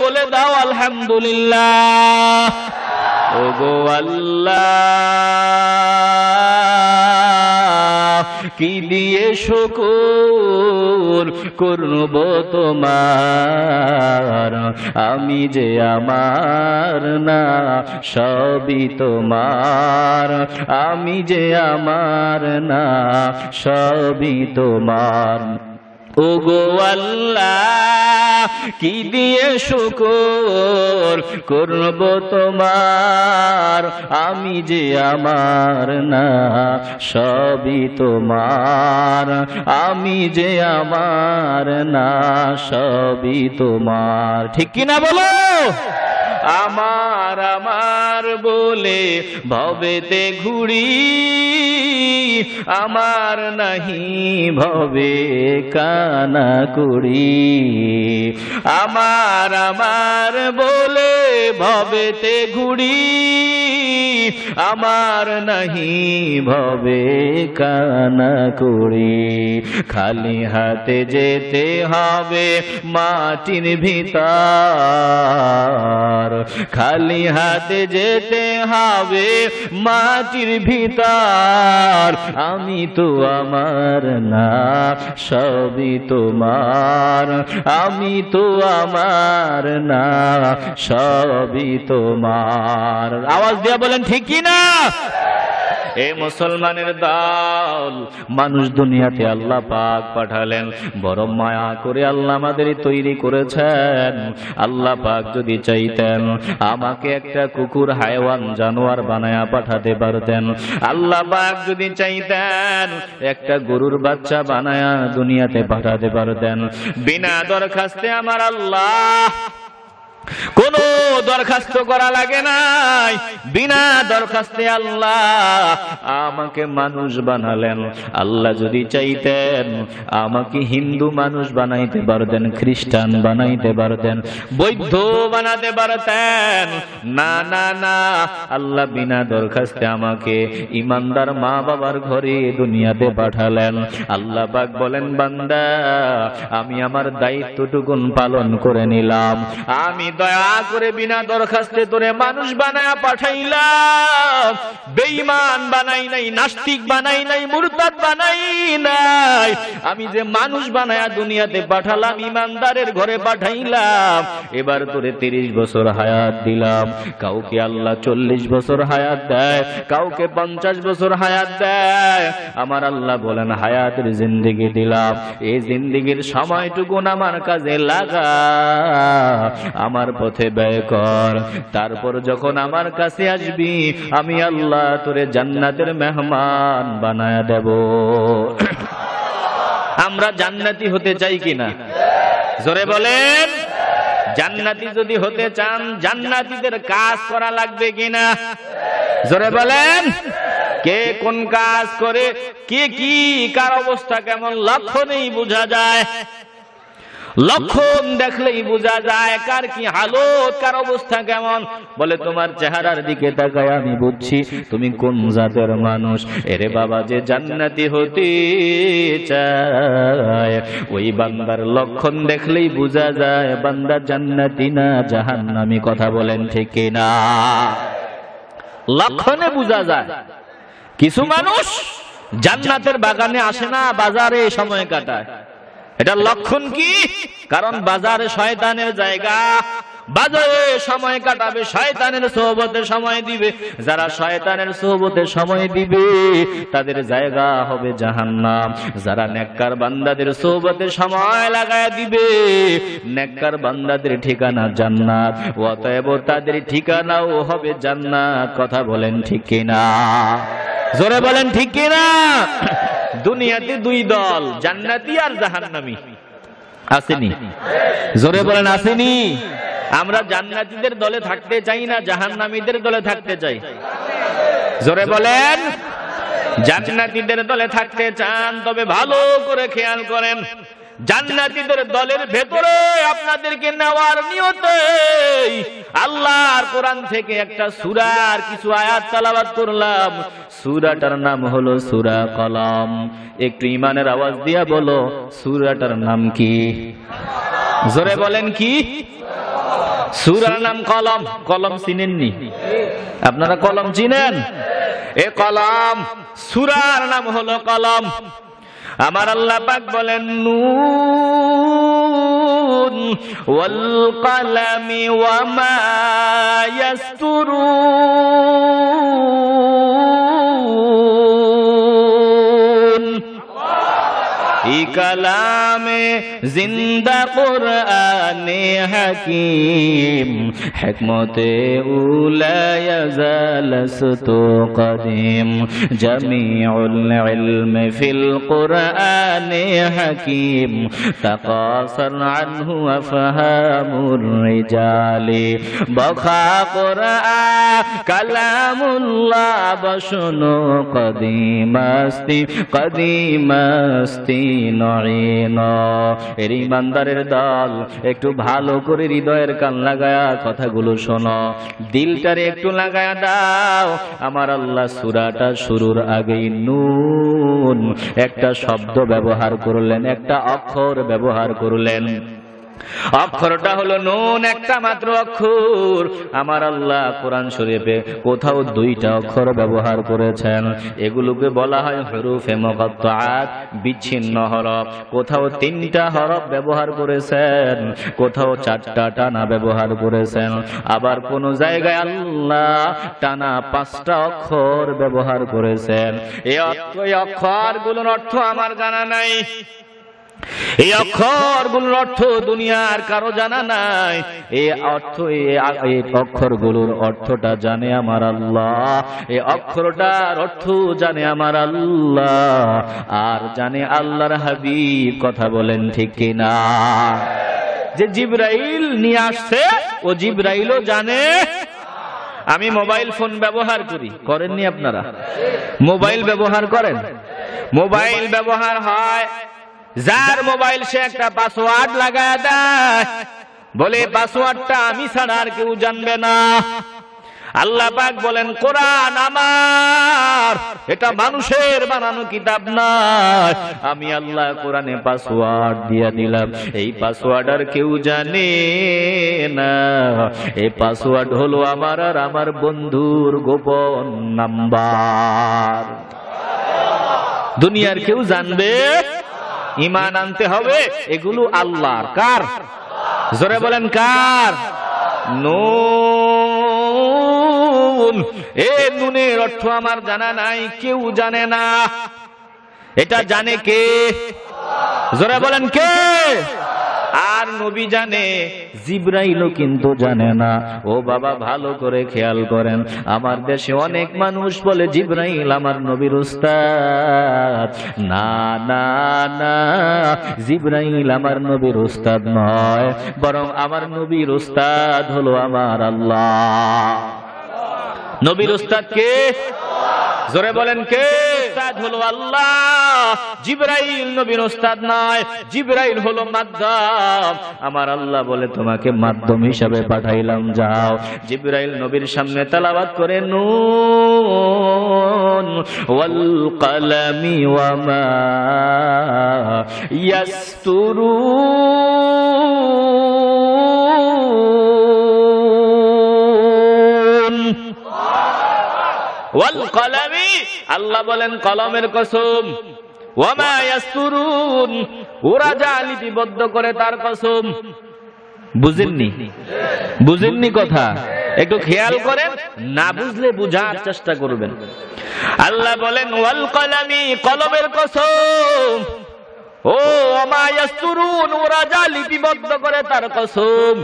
বলে দাও আলহামদুলিল্লাহ ওগো আল্লাহ কি দিয়ে শুকুর করব তোমার আমি যে আমার না সবই তোমার আমি যে আমার না সবই তোমার ওগো আল্লাহ কি দিয়ে শুকর করব তোমার আমি যে আমার না সবই তোমার আমি যে আমার না সবই তোমার ঠিক কিনা বলো আমার আমার বলে ভবেতে ঘুরি আমার নাহি ভবে কানা করি আমার আমার বলে ভবেতে ঘুড়ি আমার নাহি ভবে কানা করি খালি হাতে যেতে হবে মাটির ভিতর খালি হাতে যেতে হবে মাটির ভিতর আমি তো আমার না সবই তোমার আমি তো আমার না সবই তোমার আওয়াজ দিয়ে বলেন ঠিকই না এ মুসলমানের দল মানুষ দুনিয়াতে আল্লাহ পাক পাঠালেন বড় মায়া করে আল্লাহ আমাদের তৈরি করেছেন আল্লাহ পাক যদি চাইতেন আমাকে একটা কুকুর হায়ওয়ান জানোয়ার বানায়া পাঠাতে পারতেন আল্লাহ পাক যদি চাইতেন একটা গরুর বাচ্চা বানায়া দুনিয়াতে পাঠাতে পারতেন বিনা দরখাস্তে আমার আল্লাহ কোন দরখাস্ত করা লাগে নাই বিনা দরখাস্তে আল্লাহ আমাকে মানুষ বানালেন আল্লাহ যদি চাইতেন আমাকে হিন্দু মানুষ বানাইতে পারতেন খ্রিস্টান বানাইতে পারতেন বৈধ বানাতে পারতেন না না না আল্লাহ বিনা দরখাস্তে আমাকে ইমানদার মা বাবার ঘরে দুনিয়াতে পাঠালেন আল্লাহ পাক বলেন বান্দা আমি আমার দায়িত্বটুকুন পালন করে নিলাম আমি দয়া করে বিনা দরখাস্তে তোরে মানুষ বানায়া পাঠাইলাম বেঈমান বানাই নাই নাস্তিক বানাই নাই মুরতাদ বানাই নাই আমি যে মানুষ বানায়া দুনিয়াতে পাঠালাম ইমানদারের ঘরে পাঠাইলাম এবার তোরে তিরিশ বছর হায়াত দিলাম কাউকে আল্লাহ চল্লিশ বছর হায়াত দেয় কাউকে পঞ্চাশ বছর হায়াত দেয় আমার আল্লাহ বলেন হায়াতের জিন্দিগি দিলাম এই জিন্দিগির সময়টুকু আমার কাজে লাগা আমার আমার পথে ব্যয় কর তারপর যখন আমার কাছে আসবি আমি আল্লাহ তোরে জান্নাতের মেহমান বানায় দেব আমরা জান্নাতি হতে চাই কিনা জোরে বলেন জান্নাতি যদি হতে চান জান্নাতিদের কাজ করা লাগবে কিনা জোরে বলেন কে কোন কাজ করে কে কি কার অবস্থা কেমন লক্ষ্য নেই বোঝা যায় লক্ষণ দেখলেই বোঝা যায় কার কি হালত কার অবস্থা কেমন বলে তোমার চেহারার দিকে তাকায় আমি বুঝছি তুমি কোন জাতের মানুষ এরে বাবা যে জান্নাতি হতে চায় ওই বান্দার লক্ষণ দেখলেই বোঝা যায় বান্দা জান্নাতি না আমি কথা বলেন ঠিক না লক্ষণে বোঝা যায় কিছু মানুষ জান্নাতের বাগানে আসে না বাজারে সময় কাটায় এটা লক্ষণ কি কারণ বাজারে শয়তানের জায়গা বাজারে সময় কাটাবে শয়তানের সোহবতের সময় দিবে যারা শয়তানের সোহবতের সময় দিবে তাদের জায়গা হবে জাহান্নাম যারা নেককার বান্দাদের সোহবতের সময় লাগায় দিবে নেককার বান্দাদের ঠিকানা জান্নাত অতএব তাদের ঠিকানাও হবে জান্নাত কথা বলেন ঠিক কিনা জোরে বলেন ঠিক কিনা দুনিয়াতে দুই দল জান্নাতি আর জাহান্নামি আসেনি জোরে বলেন আসেনি আমরা জান্নাতীদের দলে থাকতে চাই না জাহান্নামীদের দলে থাকতে চাই জোরে বলেন জান্নাতীদের দলে থাকতে চান তবে ভালো করে খেয়াল করেন জান্নাতিদের দলের ভেতরে আপনাদেরকে নেওয়ার নিয়ত আল্লাহর কোরআন থেকে একটা সুরার কিছু আয়াত তালাবাত করলাম সুরাটার নাম হলো সুরা কলম একটু ইমানের আওয়াজ দিয়া বলো সুরাটার নাম কি জোরে বলেন কি সুরার নাম কলম কলম চিনেননি আপনারা কলম চিনেন এ কলম সুরার নাম হলো কলম আমার আল্লাহ পাক বলেন নুন ওয়াল কালামি ওয়া মা ইয়াসতুরুন কালামে জিন্দা কোরআনে হাকিম হেকমতে উলায়াজালস্ত কদিম জামিউল ইলমে ফিল কোরআনে হাকিম তাকাসার আনহু আফহামুর রিজালি বখা কোরআন কালামুল্লাহ বসনো কদিমাস্তি কদিমাস্তি এর ইমানদারের দল একটু ভালো করে হৃদয়ের কান লাগায়া কথাগুলো শোনো দিলটারে একটু লাগায়া দাও আমার আল্লাহ সুরাটা শুরুর আগেই নুন একটা শব্দ ব্যবহার করলেন একটা অক্ষর ব্যবহার করলেন অক্ষরটা হলো নুন একটা মাত্র অক্ষর আমার আল্লাহ কোরআন শরীফে কোথাও দুইটা অক্ষর ব্যবহার করেছেন এগুলোকে বলা হয় হরুফে মকাত বিচ্ছিন্ন হরফ কোথাও তিনটা হরফ ব্যবহার করেছেন কোথাও চারটা টানা ব্যবহার করেছেন আবার কোন জায়গায় আল্লাহ টানা পাঁচটা অক্ষর ব্যবহার করেছেন এই অক্ষর গুলোর অর্থ আমার জানা নাই এই অক্ষর গুলোর অর্থ দুনিয়ার কারো জানা নাই এই অর্থ এই অক্ষর গুলোর অর্থটা জানে আমার আল্লাহ এই অক্ষরটার অর্থ জানে আমার আল্লাহ আর জানে আল্লাহর হাবিব কথা বলেন ঠিক কিনা যে জিব্রাইল নিয়ে আসছে ও জিব্রাইলও জানে আমি মোবাইল ফোন ব্যবহার করি করেননি আপনারা মোবাইল ব্যবহার করেন মোবাইল ব্যবহার হয় যার মোবাইল সে একটা পাসওয়ার্ড লাগা দেয় বলে পাসওয়ার্ডটা আমি ছাড়া আর কেউ জানবে না আল্লাহ পাক বলেন কোরআন আমার এটা মানুষের বানানো কিতাব না আমি আল্লাহ কোরআনে পাসওয়ার্ড দিয়ে দিলাম এই পাসওয়ার্ড আর কেউ জানে না এই পাসওয়ার্ড হলো আমার আর আমার বন্ধুর গোপন নাম্বার দুনিয়ার কেউ জানবে ইমান আনতে হবে এগুলো আল্লাহর কার জোরে বলেন কার নুন এ নুনের অর্থ আমার জানা নাই কেউ জানে না এটা জানে কে জোরে বলেন কে আর নবী জানে জিব্রাইলও কিন্তু জানে না ও বাবা ভালো করে খেয়াল করেন আমার দেশে অনেক মানুষ বলে জিব্রাইল আমার নবীর উস্তাদ না না না জিব্রাইল আমার নবীর উস্তাদ নয় বরং আমার নবীর উস্তাদ হলো আমার আল্লাহ নবীর উস্তাদ কে জোরে বলেন কে ওস্তাদ হলো আল্লাহ জিব্রাইল নবীর ওস্তাদ নয় জিব্রাইল হলো মাধ্যম আমার আল্লাহ বলে তোমাকে মাধ্যম হিসাবে পাঠাইলাম যাও জিব্রাইল নবীর সামনে তালাবাদ করে নু ওয়াল কালামি ওয়া মা ইয়াসতুরুন ওয়াল আল্লাহ বলেন কলমের কসম ওরা যা লিপিবদ্ধ করে তার কসম বুঝেননি বুঝেননি কথা একটু খেয়াল করেন না বুঝলে বুঝার চেষ্টা করবেন আল্লাহ বলেন ওয়াল কলামি কলমের কসম ও অমায়াস্তুরুন ওরা যা লিপিবদ্ধ করে তার কসম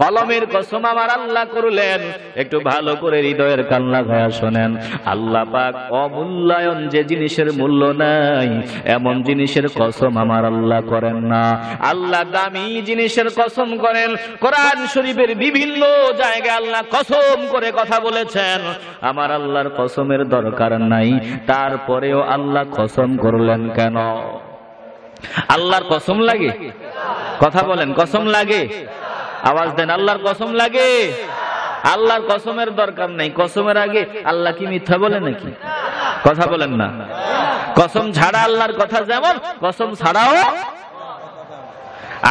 কলমের কসম আমার আল্লাহ করলেন একটু ভালো করে হৃদয়ের কান্না ভায়া শোনেন আল্লাহ পাক অমূল্যায়ন যে জিনিসের মূল্য নাই এমন জিনিসের কসম আমার আল্লাহ করেন না আল্লাহ দামি জিনিসের কসম করেন কোরআন শরীফের বিভিন্ন জায়গায় আল্লাহ কসম করে কথা বলেছেন আমার আল্লাহর কসমের দরকার নাই তারপরেও আল্লাহ কসম করলেন কেন আল্লাহর কসম লাগে কথা বলেন কসম লাগে আওয়াজ দেন আল্লাহর কসম লাগে আল্লাহর কসমের দরকার নাই কসমের আগে আল্লাহ কি মিথ্যা বলে নাকি কথা বলেন না কসম ছাড়া আল্লাহর কথা যেমন কসম ছাড়াও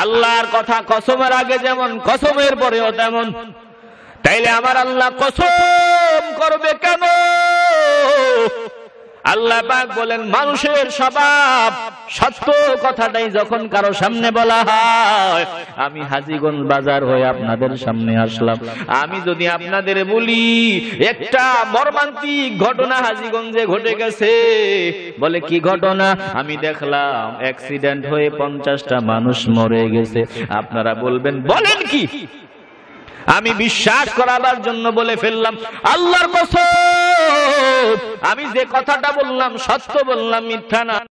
আল্লাহর কথা কসমের আগে যেমন কসমের পরেও তেমন তাইলে আমার আল্লাহ কসম করবে কেন আল্লাহ পাক বলেন মানুষের স্বভাব সত্য কথাটাই যখন কারো সামনে বলা হয় আমি হাজিগঞ্জ বাজার হয়ে আপনাদের সামনে আসলাম আমি যদি আপনাদের বলি একটা মর্মান্তিক ঘটনা হাজিগঞ্জে ঘটে গেছে বলে কি ঘটনা আমি দেখলাম অ্যাক্সিডেন্ট হয়ে পঞ্চাশটা মানুষ মরে গেছে আপনারা বলবেন বলেন কি আমি বিশ্বাস করাবার জন্য বলে ফেললাম আল্লাহর কসম আমি যে কথাটা বললাম সত্য বললাম মিথ্যা না